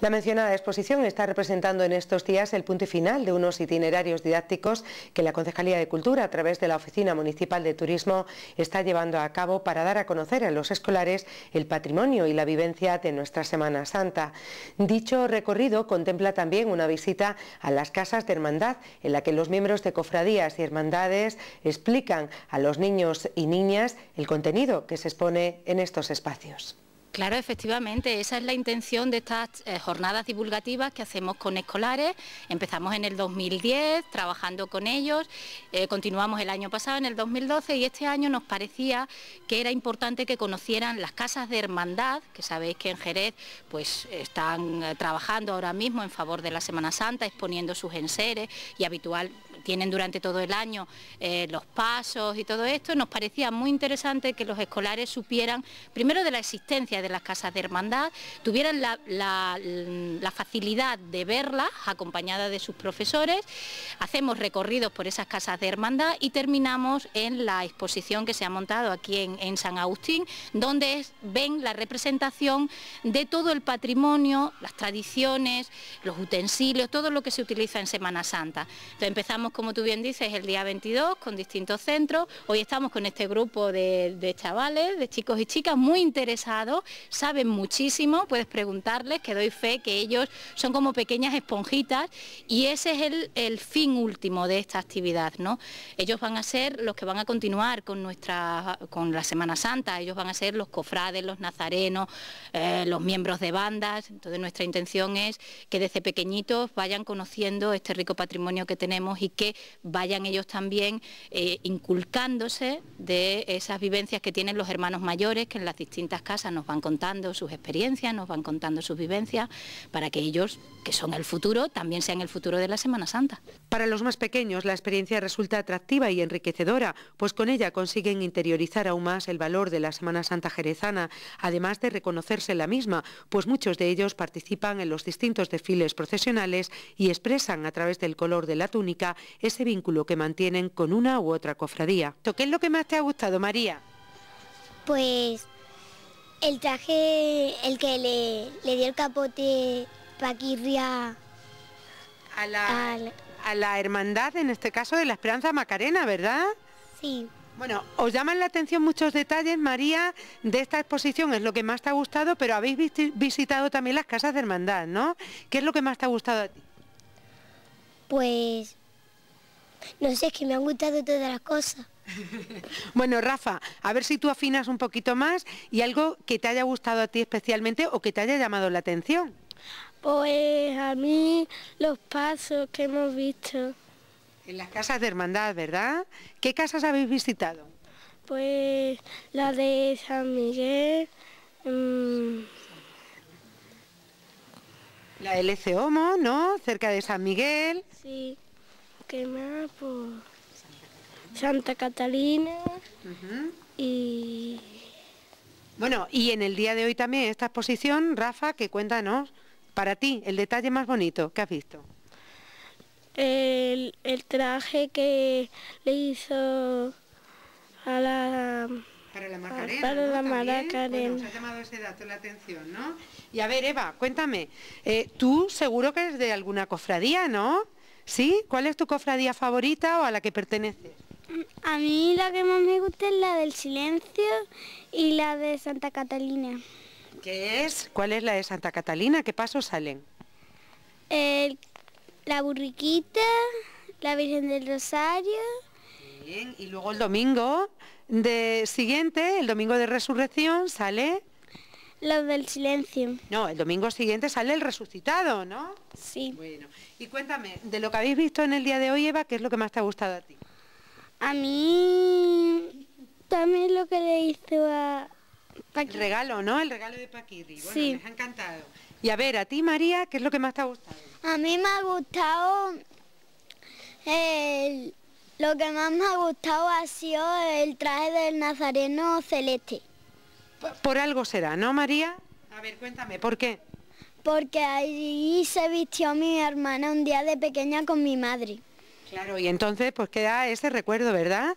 La mencionada exposición está representando en estos días el punto final de unos itinerarios didácticos que la Concejalía de Cultura, a través de la Oficina Municipal de Turismo, está llevando a cabo para dar a conocer a los escolares el patrimonio y la vivencia de nuestra Semana Santa. Dicho recorrido contempla también una visita a las casas de hermandad, en la que los miembros de cofradías y hermandades explican a los niños y niñas el contenido que se expone en estos espacios. Claro, efectivamente, esa es la intención de estas eh, jornadas divulgativas que hacemos con escolares. Empezamos en el 2010 trabajando con ellos, eh, continuamos el año pasado, en el 2012, y este año nos parecía que era importante que conocieran las casas de hermandad, que sabéis que en Jerez pues, están eh, trabajando ahora mismo en favor de la Semana Santa, exponiendo sus enseres y habitual tienen durante todo el año eh, los pasos y todo esto, nos parecía muy interesante que los escolares supieran primero de la existencia de las casas de hermandad, tuvieran la, facilidad de verlas acompañada de sus profesores, hacemos recorridos por esas casas de hermandad y terminamos en la exposición que se ha montado aquí en, San Agustín, donde ven la representación de todo el patrimonio, las tradiciones, los utensilios, todo lo que se utiliza en Semana Santa. Entonces empezamos como tú bien dices, el día 22 con distintos centros. Hoy estamos con este grupo de, chavales, de chicos y chicas muy interesados, saben muchísimo, puedes preguntarles, que doy fe que ellos son como pequeñas esponjitas y ese es el, fin último de esta actividad. ¿no? Ellos van a ser los que van a continuar con, nuestra, con la Semana Santa, ellos van a ser los cofrades, los nazarenos, eh, los miembros de bandas, entonces nuestra intención es que desde pequeñitos vayan conociendo este rico patrimonio que tenemos y que vayan ellos también eh, inculcándose de esas vivencias que tienen los hermanos mayores, que en las distintas casas nos van contando sus experiencias, nos van contando sus vivencias, para que ellos, que son el futuro, también sean el futuro de la Semana Santa. Para los más pequeños, la experiencia resulta atractiva y enriquecedora, pues con ella consiguen interiorizar aún más el valor de la Semana Santa jerezana, además de reconocerse la misma, pues muchos de ellos participan en los distintos desfiles procesionales y expresan a través del color de la túnica ese vínculo que mantienen con una u otra cofradía. ¿Qué es lo que más te ha gustado, María? Pues el traje, el que le, le dio el capote Paquirria a la, a la hermandad, en este caso de la Esperanza Macarena, ¿verdad? Sí. Bueno, os llaman la atención muchos detalles, María, de esta exposición, es lo que más te ha gustado, pero habéis visitado también las casas de hermandad, ¿no? ¿Qué es lo que más te ha gustado a ti? Pues no sé, es que me han gustado todas las cosas. Bueno, Rafa, a ver si tú afinas un poquito más y algo que te haya gustado a ti especialmente o que te haya llamado la atención. Pues a mí los pasos que hemos visto. En las casas de hermandad, ¿verdad? ¿Qué casas habéis visitado? Pues la de San Miguel. Mm. La del ¿no? Cerca de San Miguel. Sí. Santa Catalina y... Bueno, y en el día de hoy también esta exposición, Rafa, que cuéntanos, para ti, el detalle más bonito que has visto. El, traje que le hizo a la... Para la Macarena. Para la nos ha llamado ese dato la atención, ¿no? Y a ver, Eva, cuéntame, eh, tú seguro que eres de alguna cofradía, ¿no? ¿Sí? ¿Cuál es tu cofradía favorita o a la que perteneces? A mí la que más me gusta es la del silencio y la de Santa Catalina. ¿Qué es? ¿Cuál es la de Santa Catalina? ¿Qué pasos salen? la burriquita, la Virgen del Rosario. Bien, y luego el domingo de siguiente, el domingo de resurrección, sale los del silencio. No, el domingo siguiente sale el resucitado, ¿no? Sí. Bueno, y cuéntame, de lo que habéis visto en el día de hoy, Eva, ¿qué es lo que más te ha gustado a ti? A mí también lo que le hizo a Paquirri. El regalo, ¿no? El regalo de Paquirri. Bueno, sí. me ha encantado. Y a ver, a ti, María, ¿qué es lo que más te ha gustado? A mí me ha gustado... lo que más me ha gustado ha sido el traje del nazareno celeste. Por algo será, ¿no, María? A ver, cuéntame, ¿por qué? Porque allí se vistió mi hermana un día de pequeña con mi madre. Claro, y entonces pues queda ese recuerdo, ¿verdad?